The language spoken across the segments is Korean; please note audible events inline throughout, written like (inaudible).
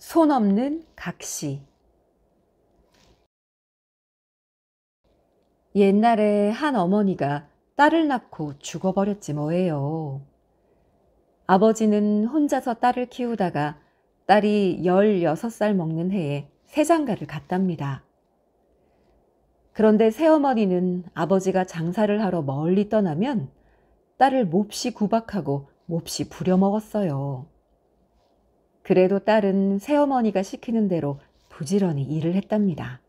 손 없는 각시 옛날에 한 어머니가 딸을 낳고 죽어버렸지 뭐예요. 아버지는 혼자서 딸을 키우다가 딸이 16살 먹는 해에 새장가를 갔답니다. 그런데 새어머니는 아버지가 장사를 하러 멀리 떠나면 딸을 몹시 구박하고 몹시 부려먹었어요. 그래도 딸은 새어머니가 시키는 대로 부지런히 일을 했답니다.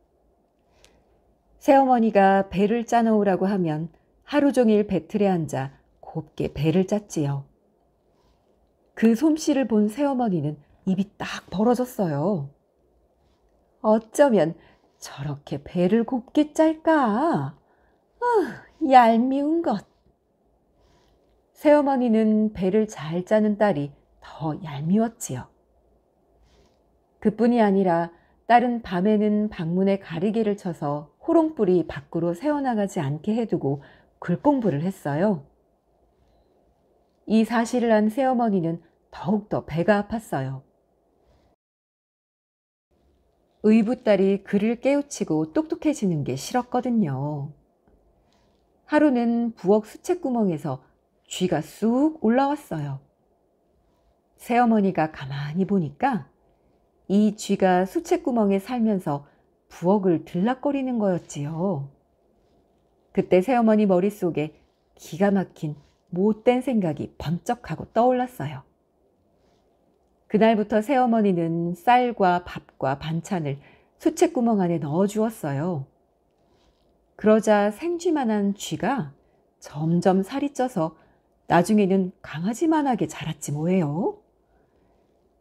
새어머니가 배를 짜놓으라고 하면 하루 종일 배틀에 앉아 곱게 배를 짰지요. 그 솜씨를 본 새어머니는 입이 딱 벌어졌어요. 어쩌면 저렇게 배를 곱게 짤까? 어, 얄미운 것. 새어머니는 배를 잘 짜는 딸이 더 얄미웠지요. 그뿐이 아니라 딸은 밤에는 방문에 가리개를 쳐서 호롱불이 밖으로 새어나가지 않게 해두고 글공부를 했어요. 이 사실을 안 새어머니는 더욱더 배가 아팠어요. 의붓딸이 그를 깨우치고 똑똑해지는 게 싫었거든요. 하루는 부엌 수채구멍에서 쥐가 쑥 올라왔어요. 새어머니가 가만히 보니까 이 쥐가 수채구멍에 살면서 부엌을 들락거리는 거였지요. 그때 새어머니 머릿속에 기가 막힌 못된 생각이 번쩍하고 떠올랐어요. 그날부터 새어머니는 쌀과 밥과 반찬을 수채구멍 안에 넣어 주었어요. 그러자 생쥐만한 쥐가 점점 살이 쪄서 나중에는 강아지만하게 자랐지 뭐예요.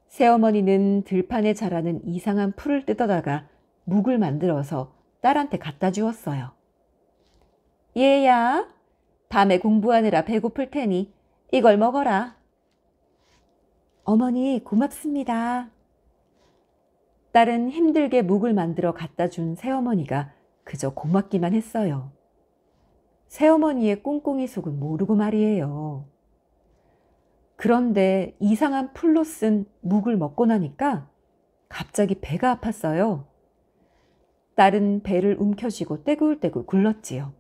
새어머니는 들판에 자라는 이상한 풀을 뜯어다가 묵을 만들어서 딸한테 갖다 주었어요. 얘야, 밤에 공부하느라 배고플 테니 이걸 먹어라. 어머니 고맙습니다. 딸은 힘들게 묵을 만들어 갖다 준 새어머니가 그저 고맙기만 했어요. 새어머니의 꽁꽁이 속은 모르고 말이에요. 그런데 이상한 풀로 쓴 묵을 먹고 나니까 갑자기 배가 아팠어요. 딸은 배를 움켜쥐고 떼굴떼굴 굴렀지요.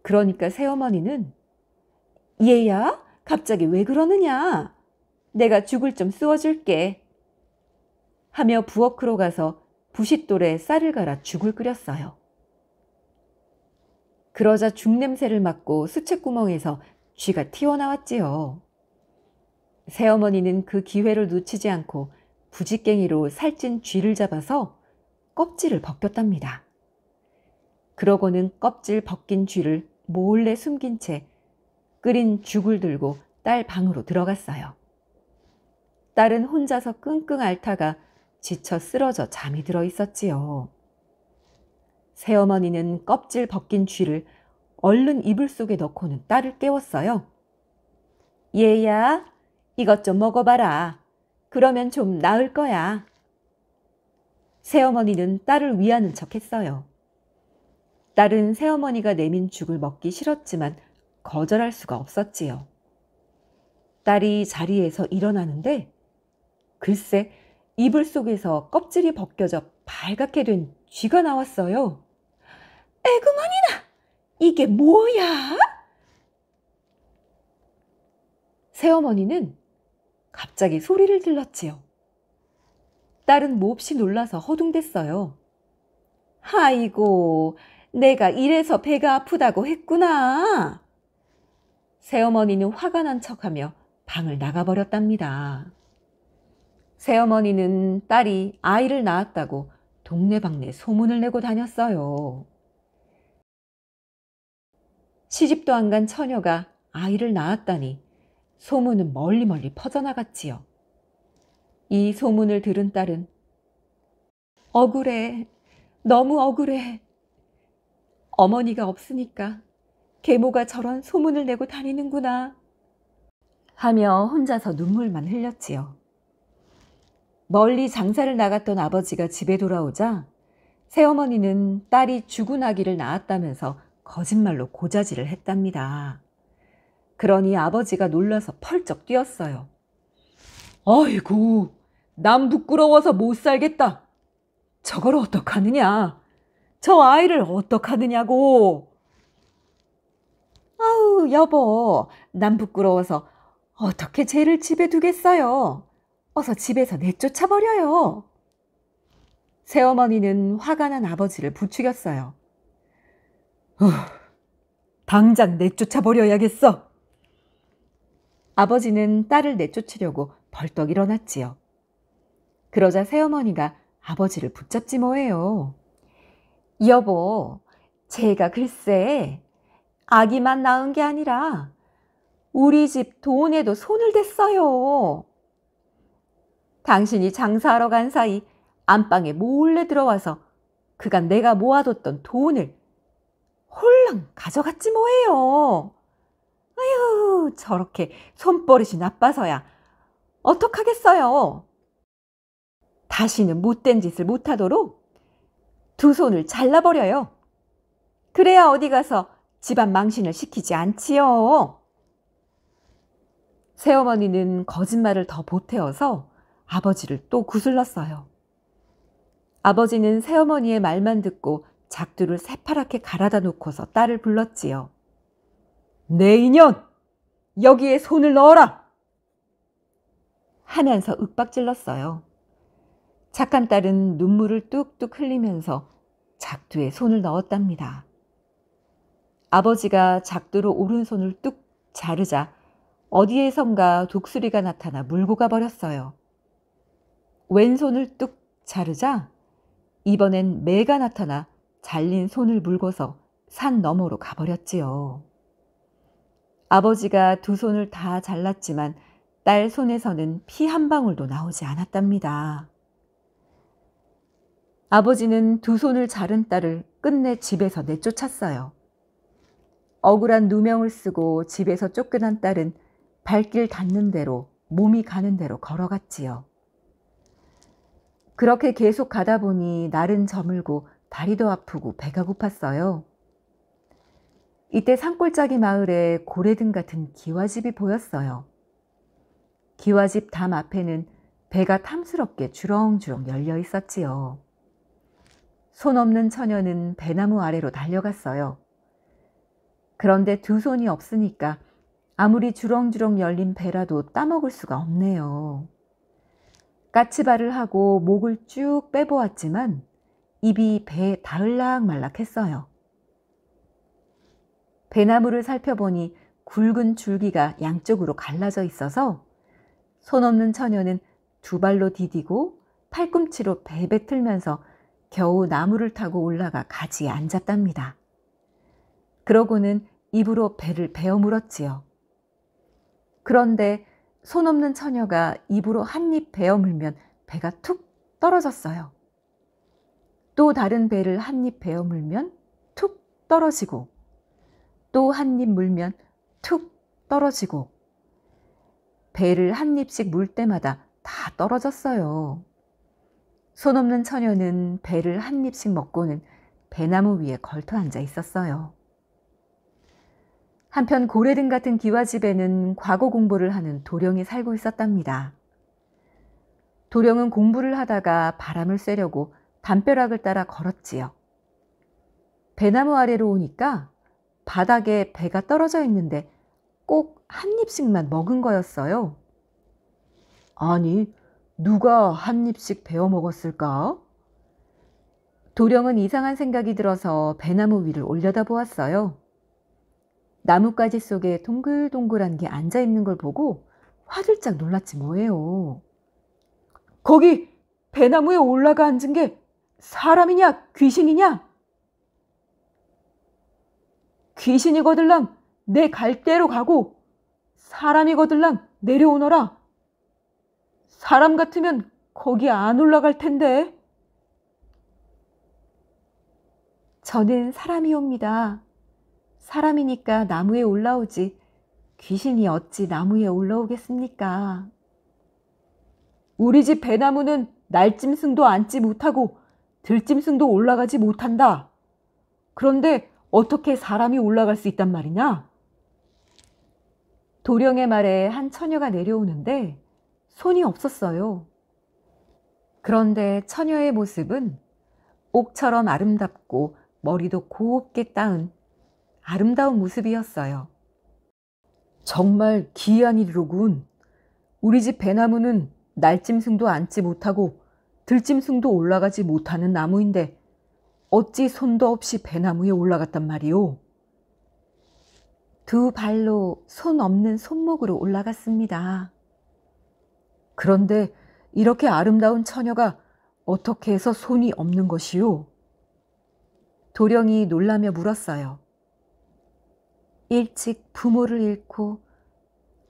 그러니까 새어머니는 얘야 갑자기 왜 그러느냐 내가 죽을 좀 쑤어줄게 하며 부엌으로 가서 부싯돌에 쌀을 갈아 죽을 끓였어요. 그러자 죽냄새를 맡고 수채구멍에서 쥐가 튀어나왔지요. 새어머니는 그 기회를 놓치지 않고 부지깽이로 살찐 쥐를 잡아서 껍질을 벗겼답니다. 그러고는 껍질 벗긴 쥐를 몰래 숨긴 채 끓인 죽을 들고 딸 방으로 들어갔어요. 딸은 혼자서 끙끙 앓다가 지쳐 쓰러져 잠이 들어 있었지요. 새어머니는 껍질 벗긴 쥐를 얼른 이불 속에 넣고는 딸을 깨웠어요. 얘야, 이것 좀 먹어봐라. 그러면 좀 나을 거야. 새어머니는 딸을 위하는 척 했어요. 딸은 새어머니가 내민 죽을 먹기 싫었지만 거절할 수가 없었지요. 딸이 자리에서 일어나는데 글쎄 이불 속에서 껍질이 벗겨져 발갛게 된 쥐가 나왔어요. 에그머니나 이게 뭐야? 새어머니는 갑자기 소리를 질렀지요. 딸은 몹시 놀라서 허둥댔어요. 아이고, 내가 이래서 배가 아프다고 했구나. 새어머니는 화가 난 척하며 방을 나가버렸답니다. 새어머니는 딸이 아이를 낳았다고 동네방네 소문을 내고 다녔어요. 시집도 안 간 처녀가 아이를 낳았다니 소문은 멀리 멀리 퍼져나갔지요. 이 소문을 들은 딸은 억울해. 너무 억울해. 어머니가 없으니까 계모가 저런 소문을 내고 다니는구나. 하며 혼자서 눈물만 흘렸지요. 멀리 장사를 나갔던 아버지가 집에 돌아오자 새어머니는 딸이 죽은 아기를 낳았다면서 거짓말로 고자질을 했답니다. 그러니 아버지가 놀라서 펄쩍 뛰었어요. 아이고, 남 부끄러워서 못 살겠다. 저걸 어떡하느냐. 저 아이를 어떡하느냐고. 아우, 여보, 남 부끄러워서 어떻게 쟤를 집에 두겠어요. 어서 집에서 내쫓아 버려요. 새어머니는 화가 난 아버지를 부추겼어요. 어, 당장 내쫓아 버려야겠어. 아버지는 딸을 내쫓으려고 벌떡 일어났지요. 그러자 새어머니가 아버지를 붙잡지 뭐예요. 여보, 제가 글쎄 아기만 낳은 게 아니라 우리 집 돈에도 손을 댔어요. 당신이 장사하러 간 사이 안방에 몰래 들어와서 그간 내가 모아뒀던 돈을 홀랑 가져갔지 뭐예요. 아휴 저렇게 손버릇이 나빠서야 어떡하겠어요. 다시는 못된 짓을 못하도록 두 손을 잘라버려요. 그래야 어디 가서 집안 망신을 시키지 않지요. 새어머니는 거짓말을 더 보태어서 아버지를 또 구슬렀어요. 아버지는 새어머니의 말만 듣고 작두를 새파랗게 갈아다 놓고서 딸을 불렀지요. 내 인연! 여기에 손을 넣어라! 하면서 윽박질렀어요. 착한 딸은 눈물을 뚝뚝 흘리면서 작두에 손을 넣었답니다. 아버지가 작두로 오른손을 뚝 자르자 어디에선가 독수리가 나타나 물고 가버렸어요. 왼손을 뚝 자르자 이번엔 매가 나타나 잘린 손을 물고서 산 너머로 가버렸지요. 아버지가 두 손을 다 잘랐지만 딸 손에서는 피 한 방울도 나오지 않았답니다. 아버지는 두 손을 자른 딸을 끝내 집에서 내쫓았어요. 억울한 누명을 쓰고 집에서 쫓겨난 딸은 발길 닿는 대로 몸이 가는 대로 걸어갔지요. 그렇게 계속 가다 보니 날은 저물고 다리도 아프고 배가 고팠어요. 이때 산골짜기 마을에 고래등 같은 기와집이 보였어요. 기와집 담 앞에는 배가 탐스럽게 주렁주렁 열려 있었지요. 손 없는 처녀는 배나무 아래로 달려갔어요. 그런데 두 손이 없으니까 아무리 주렁주렁 열린 배라도 따먹을 수가 없네요. 까치발을 하고 목을 쭉 빼보았지만 입이 배에 닿을락 말락했어요. 배나무를 살펴보니 굵은 줄기가 양쪽으로 갈라져 있어서 손 없는 처녀는 두 발로 디디고 팔꿈치로 베베 틀면서 겨우 나무를 타고 올라가 가지에 앉았답니다. 그러고는 입으로 배를 베어 물었지요. 그런데 손 없는 처녀가 입으로 한 입 베어 물면 배가 툭 떨어졌어요. 또 다른 배를 한 입 베어 물면 툭 떨어지고 또한입 물면 툭 떨어지고 배를 한 입씩 물 때마다 다 떨어졌어요. 손 없는 처녀는 배를 한 입씩 먹고는 배나무 위에 걸터 앉아 있었어요. 한편 고래등 같은 기와집에는 과거 공부를 하는 도령이 살고 있었답니다. 도령은 공부를 하다가 바람을 쐬려고 담벼락을 따라 걸었지요. 배나무 아래로 오니까 바닥에 배가 떨어져 있는데 꼭 한 입씩만 먹은 거였어요. 아니, 누가 한 입씩 베어 먹었을까? 도령은 이상한 생각이 들어서 배나무 위를 올려다 보았어요. 나뭇가지 속에 동글동글한 게 앉아 있는 걸 보고 화들짝 놀랐지 뭐예요. 거기 배나무에 올라가 앉은 게 사람이냐 귀신이냐? 귀신이거들랑 내 갈대로 가고 사람이거들랑 내려오너라. 사람 같으면 거기 안 올라갈 텐데. 저는 사람이옵니다. 사람이니까 나무에 올라오지. 귀신이 어찌 나무에 올라오겠습니까? 우리 집 배나무는 날짐승도 앉지 못하고 들짐승도 올라가지 못한다. 그런데 어떻게 사람이 올라갈 수 있단 말이냐? 도령의 말에 한 처녀가 내려오는데 손이 없었어요. 그런데 처녀의 모습은 옥처럼 아름답고 머리도 곱게 따은 아름다운 모습이었어요. 정말 기이한 일이로군. 우리 집 배나무는 날짐승도 앉지 못하고 들짐승도 올라가지 못하는 나무인데 어찌 손도 없이 배나무에 올라갔단 말이오. 두 발로 손 없는 손목으로 올라갔습니다. 그런데 이렇게 아름다운 처녀가 어떻게 해서 손이 없는 것이오 도령이 놀라며 물었어요. 일찍 부모를 잃고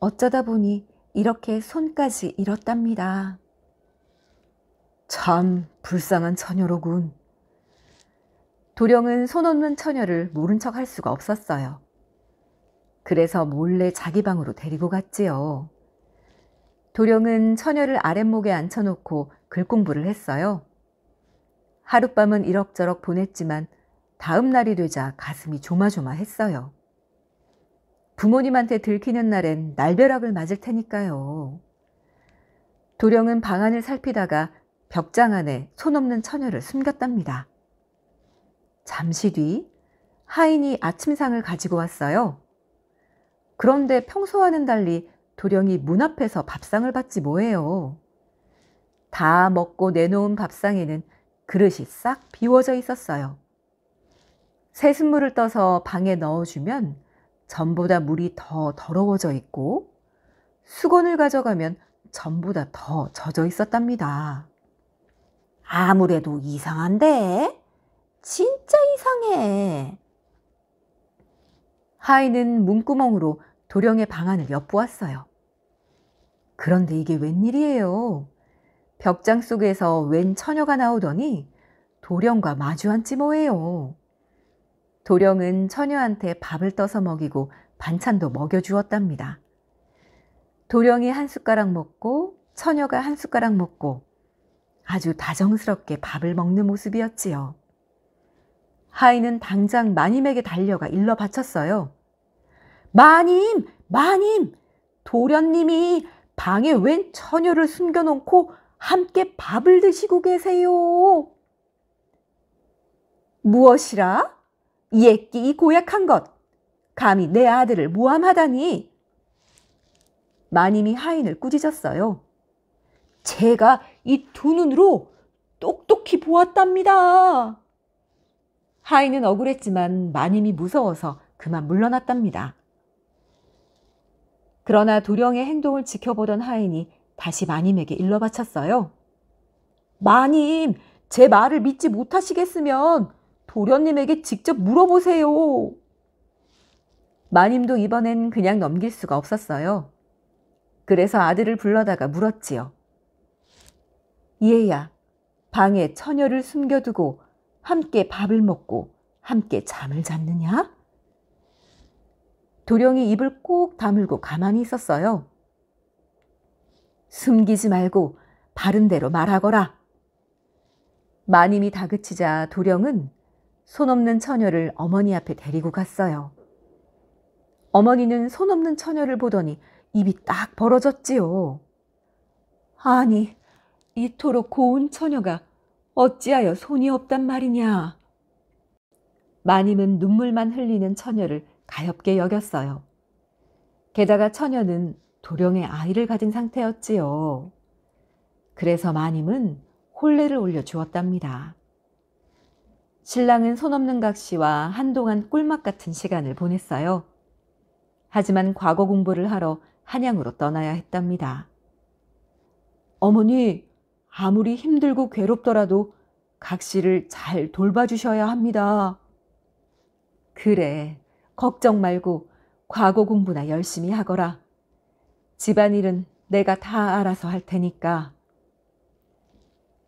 어쩌다 보니 이렇게 손까지 잃었답니다. 참 불쌍한 처녀로군. 도령은 손 없는 처녀를 모른 척 할 수가 없었어요. 그래서 몰래 자기 방으로 데리고 갔지요. 도령은 처녀를 아랫목에 앉혀놓고 글공부를 했어요. 하룻밤은 이럭저럭 보냈지만 다음 날이 되자 가슴이 조마조마했어요. 부모님한테 들키는 날엔 날벼락을 맞을 테니까요. 도령은 방 안을 살피다가 벽장 안에 손 없는 처녀를 숨겼답니다. 잠시 뒤 하인이 아침상을 가지고 왔어요. 그런데 평소와는 달리 도령이 문 앞에서 밥상을 받지 뭐예요. 다 먹고 내놓은 밥상에는 그릇이 싹 비워져 있었어요. 새순물을 떠서 방에 넣어주면 전보다 물이 더 더러워져 있고 수건을 가져가면 전보다 더 젖어 있었답니다. 아무래도 이상한데? 진짜 이상해. 하이는 문구멍으로 도령의 방안을 엿보았어요. 그런데 이게 웬일이에요? 벽장 속에서 웬 처녀가 나오더니 도령과 마주앉지 뭐예요. 도령은 처녀한테 밥을 떠서 먹이고 반찬도 먹여주었답니다. 도령이 한 숟가락 먹고 처녀가 한 숟가락 먹고 아주 다정스럽게 밥을 먹는 모습이었지요. 하인은 당장 마님에게 달려가 일러 바쳤어요. 마님! 마님! 도련님이 방에 웬 처녀를 숨겨놓고 함께 밥을 드시고 계세요. 무엇이라? 이 애끼 이 고약한 것! 감히 내 아들을 모함하다니! 마님이 하인을 꾸짖었어요. 제가 이 두 눈으로 똑똑히 보았답니다. 하인은 억울했지만 마님이 무서워서 그만 물러났답니다. 그러나 도령의 행동을 지켜보던 하인이 다시 마님에게 일러 바쳤어요. 마님, 제 말을 믿지 못하시겠으면 도련님에게 직접 물어보세요. 마님도 이번엔 그냥 넘길 수가 없었어요. 그래서 아들을 불러다가 물었지요. 얘야, 방에 처녀를 숨겨두고 함께 밥을 먹고 함께 잠을 잤느냐? 도령이 입을 꼭 다물고 가만히 있었어요. 숨기지 말고 바른 대로 말하거라. 마님이 다그치자 도령은 손 없는 처녀를 어머니 앞에 데리고 갔어요. 어머니는 손 없는 처녀를 보더니 입이 딱 벌어졌지요. 아니, 이토록 고운 처녀가 어찌하여 손이 없단 말이냐. 마님은 눈물만 흘리는 처녀를 가엽게 여겼어요. 게다가 처녀는 도령의 아이를 가진 상태였지요. 그래서 마님은 홀례를 올려주었답니다. 신랑은 손 없는 각시와 한동안 꿀맛 같은 시간을 보냈어요. 하지만 과거 공부를 하러 한양으로 떠나야 했답니다. 어머니, 아무리 힘들고 괴롭더라도 각 씨를 잘 돌봐주셔야 합니다. 그래, 걱정 말고 과거 공부나 열심히 하거라. 집안일은 내가 다 알아서 할 테니까.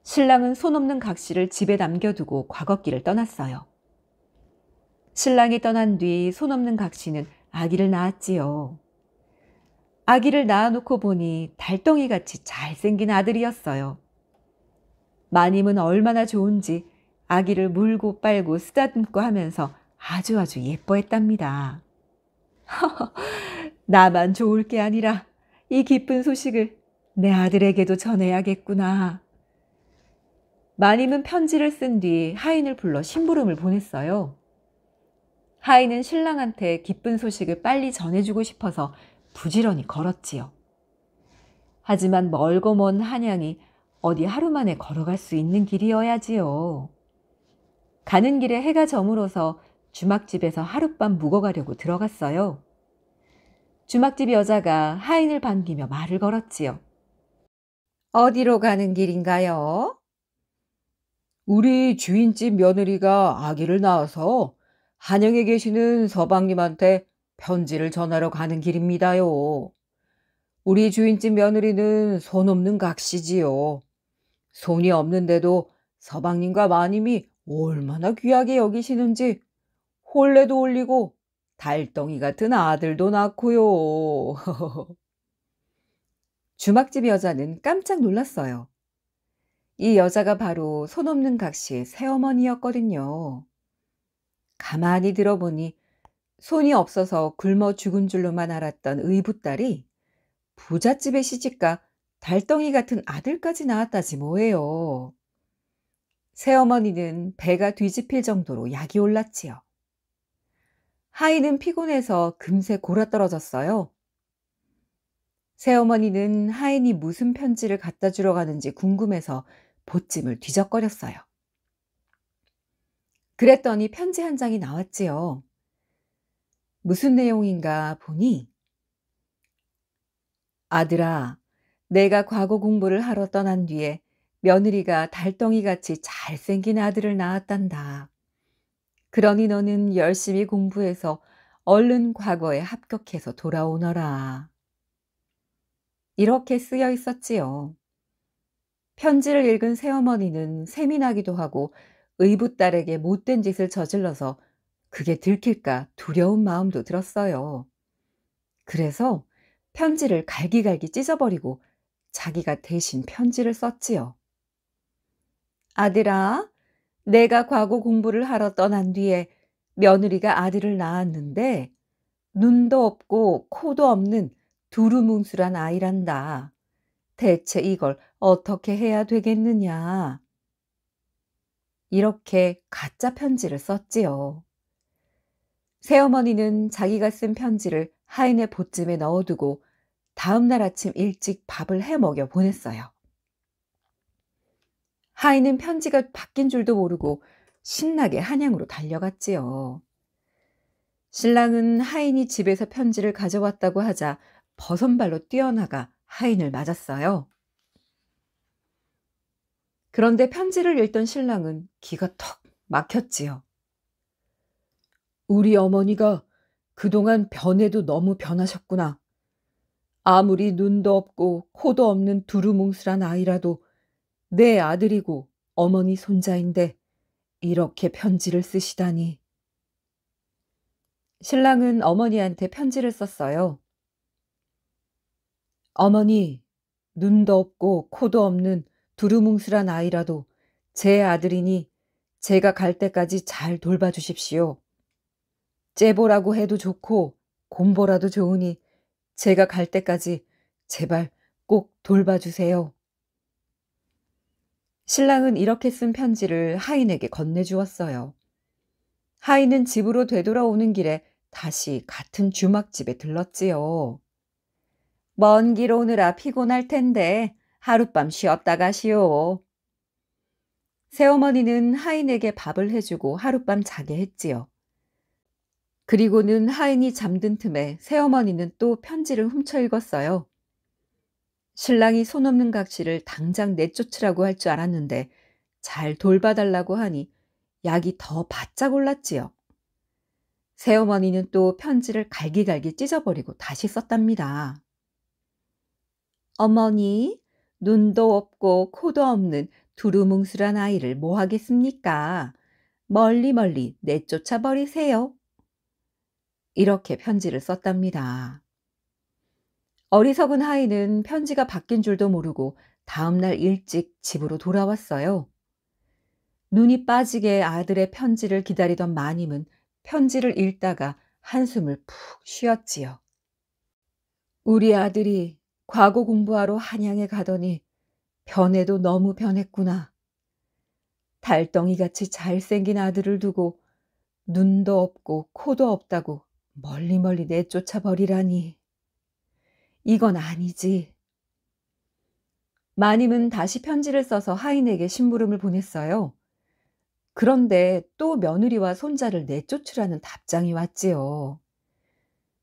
신랑은 손 없는 각 씨를 집에 남겨두고 과거길을 떠났어요. 신랑이 떠난 뒤 손 없는 각 씨는 아기를 낳았지요. 아기를 낳아놓고 보니 달덩이같이 잘생긴 아들이었어요. 마님은 얼마나 좋은지 아기를 물고 빨고 쓰다듬고 하면서 아주 아주 예뻐했답니다. (laughs) 나만 좋을 게 아니라 이 기쁜 소식을 내 아들에게도 전해야겠구나. 마님은 편지를 쓴 뒤 하인을 불러 심부름을 보냈어요. 하인은 신랑한테 기쁜 소식을 빨리 전해주고 싶어서 부지런히 걸었지요. 하지만 멀고 먼 한양이 어디 하루 만에 걸어갈 수 있는 길이어야지요. 가는 길에 해가 저물어서 주막집에서 하룻밤 묵어가려고 들어갔어요. 주막집 여자가 하인을 반기며 말을 걸었지요. 어디로 가는 길인가요? 우리 주인집 며느리가 아기를 낳아서 한영에 계시는 서방님한테 편지를 전하러 가는 길입니다요. 우리 주인집 며느리는 손 없는 각시지요. 손이 없는데도 서방님과 마님이 얼마나 귀하게 여기시는지 홀레도 올리고 달덩이 같은 아들도 낳고요. (laughs) 주막집 여자는 깜짝 놀랐어요. 이 여자가 바로 손 없는 각시의 새어머니였거든요. 가만히 들어보니 손이 없어서 굶어 죽은 줄로만 알았던 의붓딸이 부잣집의 시집가 달덩이 같은 아들까지 낳았다지 뭐예요. 새어머니는 배가 뒤집힐 정도로 약이 올랐지요. 하이는 피곤해서 금세 골아 떨어졌어요. 새어머니는 하인이 무슨 편지를 갖다 주러 가는지 궁금해서 보찜을 뒤적거렸어요. 그랬더니 편지 한 장이 나왔지요. 무슨 내용인가 보니 아들아, 내가 과거 공부를 하러 떠난 뒤에 며느리가 달덩이같이 잘생긴 아들을 낳았단다. 그러니 너는 열심히 공부해서 얼른 과거에 합격해서 돌아오너라. 이렇게 쓰여 있었지요. 편지를 읽은 새어머니는 세이 나기도 하고 의붓딸에게 못된 짓을 저질러서 그게 들킬까 두려운 마음도 들었어요. 그래서 편지를 갈기갈기 찢어버리고 자기가 대신 편지를 썼지요. 아들아, 내가 과거 공부를 하러 떠난 뒤에 며느리가 아들을 낳았는데 눈도 없고 코도 없는 두루뭉술한 아이란다. 대체 이걸 어떻게 해야 되겠느냐. 이렇게 가짜 편지를 썼지요. 새어머니는 자기가 쓴 편지를 하인의 보찜에 넣어두고 다음날 아침 일찍 밥을 해 먹여 보냈어요. 하이는 편지가 바뀐 줄도 모르고 신나게 한양으로 달려갔지요. 신랑은 하인이 집에서 편지를 가져왔다고 하자 벗은발로 뛰어나가 하인을 맞았어요. 그런데 편지를 읽던 신랑은 기가 턱 막혔지요. 우리 어머니가 그동안 변해도 너무 변하셨구나. 아무리 눈도 없고 코도 없는 두루뭉술한 아이라도 내 아들이고 어머니 손자인데 이렇게 편지를 쓰시다니. 신랑은 어머니한테 편지를 썼어요. 어머니, 눈도 없고 코도 없는 두루뭉술한 아이라도 제 아들이니 제가 갈 때까지 잘 돌봐주십시오. 째보라고 해도 좋고 곰보라도 좋으니 제가 갈 때까지 제발 꼭 돌봐주세요. 신랑은 이렇게 쓴 편지를 하인에게 건네주었어요. 하인은 집으로 되돌아오는 길에 다시 같은 주막집에 들렀지요. 먼 길 오느라 피곤할 텐데 하룻밤 쉬었다 가시오. 새어머니는 하인에게 밥을 해주고 하룻밤 자게 했지요. 그리고는 하인이 잠든 틈에 새어머니는 또 편지를 훔쳐 읽었어요. 신랑이 손 없는 각시를 당장 내쫓으라고 할 줄 알았는데 잘 돌봐달라고 하니 약이 더 바짝 올랐지요. 새어머니는 또 편지를 갈기갈기 찢어버리고 다시 썼답니다. 어머니, 눈도 없고 코도 없는 두루뭉술한 아이를 뭐 하겠습니까? 멀리 멀리 내쫓아 버리세요. 이렇게 편지를 썼답니다. 어리석은 하이는 편지가 바뀐 줄도 모르고 다음날 일찍 집으로 돌아왔어요. 눈이 빠지게 아들의 편지를 기다리던 마님은 편지를 읽다가 한숨을 푹 쉬었지요. 우리 아들이 과거 공부하러 한양에 가더니 변해도 너무 변했구나. 달덩이같이 잘생긴 아들을 두고 눈도 없고 코도 없다고 멀리 멀리 내쫓아 버리라니. 이건 아니지. 마님은 다시 편지를 써서 하인에게 심부름을 보냈어요. 그런데 또 며느리와 손자를 내쫓으라는 답장이 왔지요.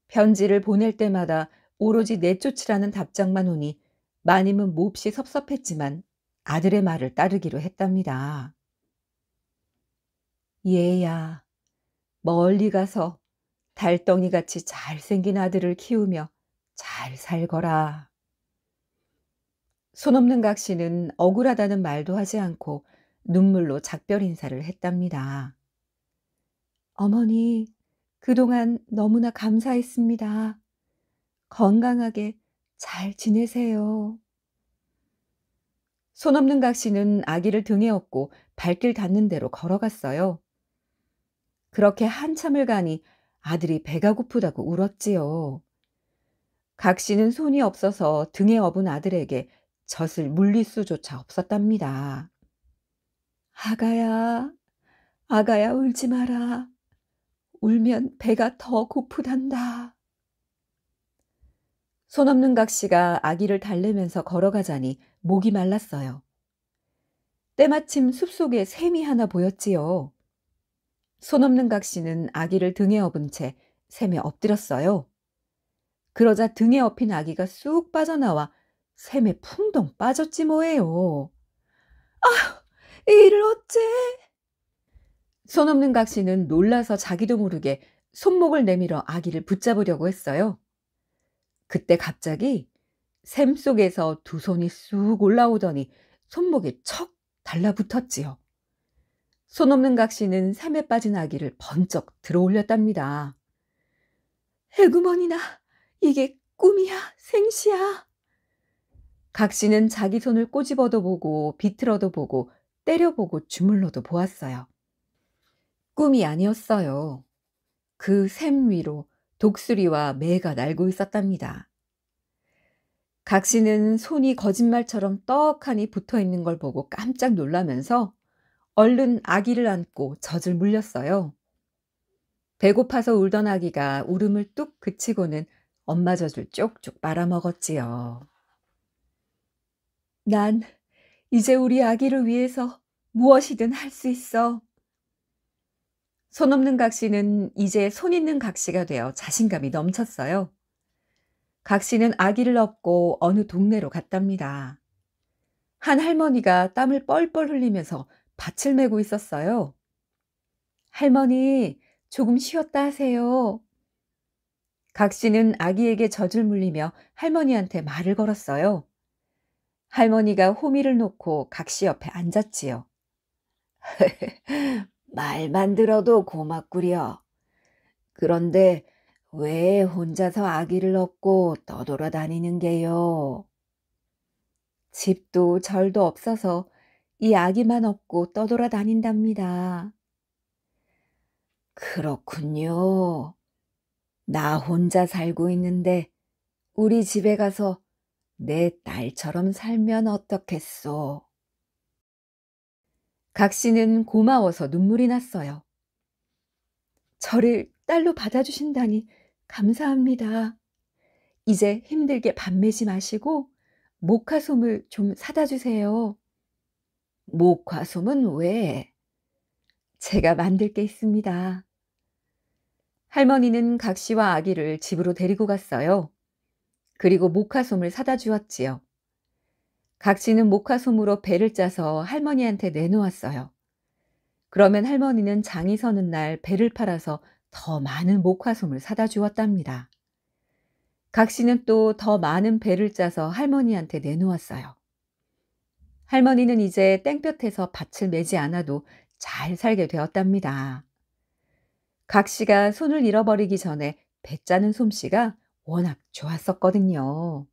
편지를 보낼 때마다 오로지 내쫓으라는 답장만 오니 마님은 몹시 섭섭했지만 아들의 말을 따르기로 했답니다. 얘야, 멀리 가서 달덩이같이 잘생긴 아들을 키우며 잘 살거라. 손없는 각시는 억울하다는 말도 하지 않고 눈물로 작별 인사를 했답니다. 어머니, 그동안 너무나 감사했습니다. 건강하게 잘 지내세요. 손없는 각시는 아기를 등에 업고 발길 닿는 대로 걸어갔어요. 그렇게 한참을 가니 아들이 배가 고프다고 울었지요. 각 씨는 손이 없어서 등에 업은 아들에게 젖을 물릴 수조차 없었답니다. 아가야, 아가야 울지 마라. 울면 배가 더 고프단다. 손 없는 각씨가 아기를 달래면서 걸어가자니 목이 말랐어요. 때마침 숲속에 샘이 하나 보였지요. 손없는 각씨는 아기를 등에 업은 채 샘에 엎드렸어요. 그러자 등에 업힌 아기가 쑥 빠져나와 샘에 풍덩 빠졌지 뭐예요. 아, 이를 어째? 손없는 각씨는 놀라서 자기도 모르게 손목을 내밀어 아기를 붙잡으려고 했어요. 그때 갑자기 샘 속에서 두 손이 쑥 올라오더니 손목에 척 달라붙었지요. 손 없는 각시는 삶에 빠진 아기를 번쩍 들어올렸답니다. 해구머니나 이게 꿈이야 생시야. 각시는 자기 손을 꼬집어도 보고 비틀어도 보고 때려보고 주물러도 보았어요. 꿈이 아니었어요. 그 샘 위로 독수리와 매가 날고 있었답니다. 각시는 손이 거짓말처럼 떡하니 붙어 있는 걸 보고 깜짝 놀라면서 얼른 아기를 안고 젖을 물렸어요. 배고파서 울던 아기가 울음을 뚝 그치고는 엄마 젖을 쪽쪽 말아먹었지요. 난 이제 우리 아기를 위해서 무엇이든 할 수 있어. 손 없는 각시는 이제 손 있는 각시가 되어 자신감이 넘쳤어요. 각시는 아기를 업고 어느 동네로 갔답니다. 한 할머니가 땀을 뻘뻘 흘리면서 밭을 메고 있었어요. 할머니, 조금 쉬었다 하세요. 각시는 아기에게 젖을 물리며 할머니한테 말을 걸었어요. 할머니가 호미를 놓고 각시 옆에 앉았지요. (laughs) 말만 들어도 고맙구려. 그런데 왜 혼자서 아기를 업고 떠돌아다니는 게요? 집도 절도 없어서 이 아기만 업고 떠돌아다닌답니다. 그렇군요. 나 혼자 살고 있는데 우리 집에 가서 내 딸처럼 살면 어떻겠소. 각시는 고마워서 눈물이 났어요. 저를 딸로 받아주신다니 감사합니다. 이제 힘들게 밤매지 마시고 모카솜을 좀 사다 주세요. 목화솜은 왜? 제가 만들 게 있습니다. 할머니는 각 씨와 아기를 집으로 데리고 갔어요. 그리고 목화솜을 사다 주었지요. 각 씨는 목화솜으로 배를 짜서 할머니한테 내놓았어요. 그러면 할머니는 장이 서는 날 배를 팔아서 더 많은 목화솜을 사다 주었답니다. 각 씨는 또 더 많은 배를 짜서 할머니한테 내놓았어요. 할머니는 이제 땡볕에서 밭을 매지 않아도 잘 살게 되었답니다. 각 씨가 손을 잃어버리기 전에 배 짜는 솜씨가 워낙 좋았었거든요.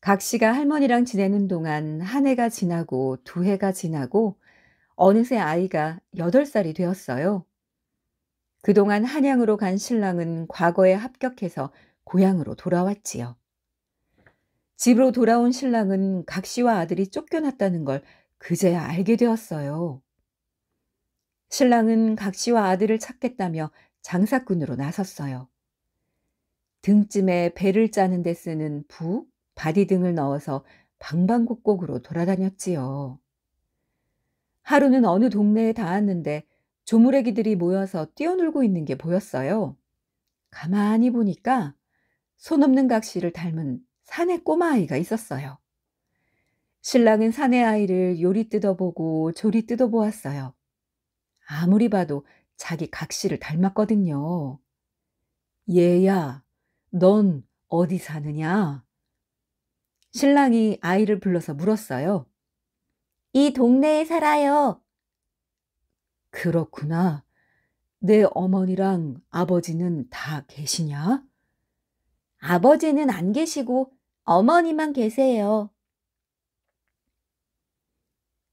각 씨가 할머니랑 지내는 동안 한 해가 지나고 두 해가 지나고 어느새 아이가 8살이 되었어요. 그동안 한양으로 간 신랑은 과거에 합격해서 고향으로 돌아왔지요. 집으로 돌아온 신랑은 각 씨와 아들이 쫓겨났다는 걸 그제야 알게 되었어요. 신랑은 각 씨와 아들을 찾겠다며 장사꾼으로 나섰어요. 등쯤에 배를 짜는 데 쓰는 부, 바디 등을 넣어서 방방곡곡으로 돌아다녔지요. 하루는 어느 동네에 닿았는데 조무래기들이 모여서 뛰어놀고 있는 게 보였어요. 가만히 보니까 손 없는 각시를 닮은 사내 꼬마아이가 있었어요. 신랑은 사내 아이를 요리 뜯어보고 조리 뜯어보았어요. 아무리 봐도 자기 각시를 닮았거든요. 얘야, 넌 어디 사느냐? 신랑이 아이를 불러서 물었어요. 이 동네에 살아요. 그렇구나. 내 어머니랑 아버지는 다 계시냐? 아버지는 안 계시고 어머니만 계세요.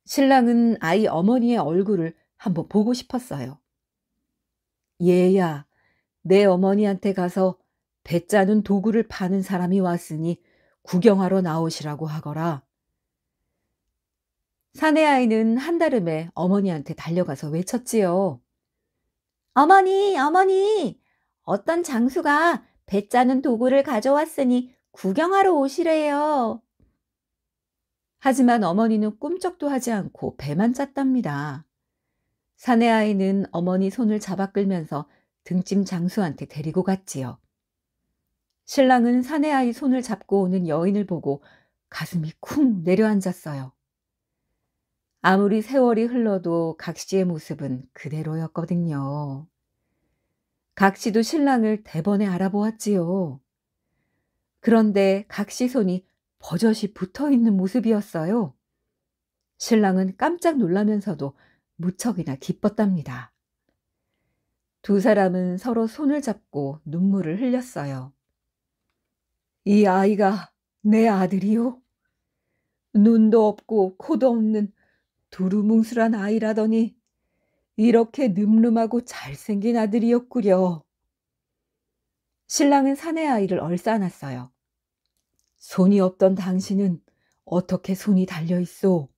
신랑은 아이 어머니의 얼굴을 한번 보고 싶었어요. 얘야, 내 어머니한테 가서 배 짜는 도구를 파는 사람이 왔으니 구경하러 나오시라고 하거라. 사내 아이는 한달음에 어머니한테 달려가서 외쳤지요. 어머니, 어머니! 어떤 장수가 배 짜는 도구를 가져왔으니 구경하러 오시래요. 하지만 어머니는 꿈쩍도 하지 않고 배만 짰답니다. 사내 아이는 어머니 손을 잡아 끌면서 등짐 장수한테 데리고 갔지요. 신랑은 사내 아이 손을 잡고 오는 여인을 보고 가슴이 쿵 내려앉았어요. 아무리 세월이 흘러도 각시의 모습은 그대로였거든요. 각시도 신랑을 대번에 알아보았지요. 그런데 각 시손이 버젓이 붙어 있는 모습이었어요. 신랑은 깜짝 놀라면서도 무척이나 기뻤답니다. 두 사람은 서로 손을 잡고 눈물을 흘렸어요. 이 아이가 내 아들이요? 눈도 없고 코도 없는 두루뭉술한 아이라더니 이렇게 늠름하고 잘생긴 아들이었구려. 신랑은 사내 아이를 얼싸안았어요. 손이 없던 당신은 어떻게 손이 달려 있소?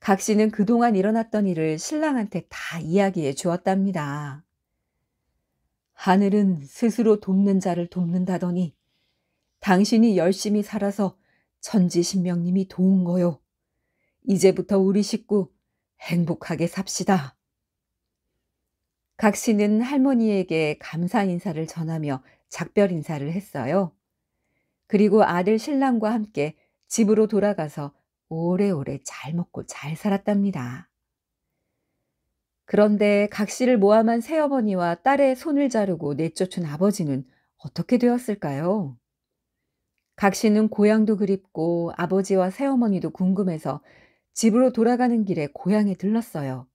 각 씨는 그동안 일어났던 일을 신랑한테 다 이야기해 주었답니다. 하늘은 스스로 돕는 자를 돕는다더니 당신이 열심히 살아서 천지신명님이 도운 거요. 이제부터 우리 식구 행복하게 삽시다. 각 씨는 할머니에게 감사 인사를 전하며 작별 인사를 했어요. 그리고 아들 신랑과 함께 집으로 돌아가서 오래오래 잘 먹고 잘 살았답니다. 그런데 각 씨를 모함한 새어머니와 딸의 손을 자르고 내쫓은 아버지는 어떻게 되었을까요? 각 씨는 고향도 그립고 아버지와 새어머니도 궁금해서 집으로 돌아가는 길에 고향에 들렀어요.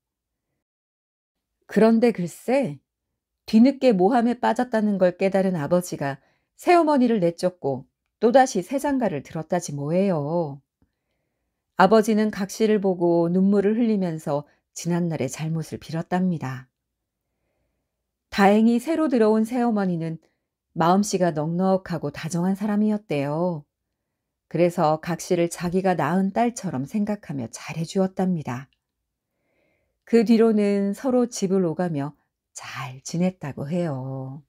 그런데 글쎄, 뒤늦게 모함에 빠졌다는 걸 깨달은 아버지가 새어머니를 내쫓고 또다시 새 장가를 들었다지 뭐예요. 아버지는 각시를 보고 눈물을 흘리면서 지난날의 잘못을 빌었답니다. 다행히 새로 들어온 새어머니는 마음씨가 넉넉하고 다정한 사람이었대요. 그래서 각시를 자기가 낳은 딸처럼 생각하며 잘해주었답니다. 그 뒤로는 서로 집을 오가며 잘 지냈다고 해요.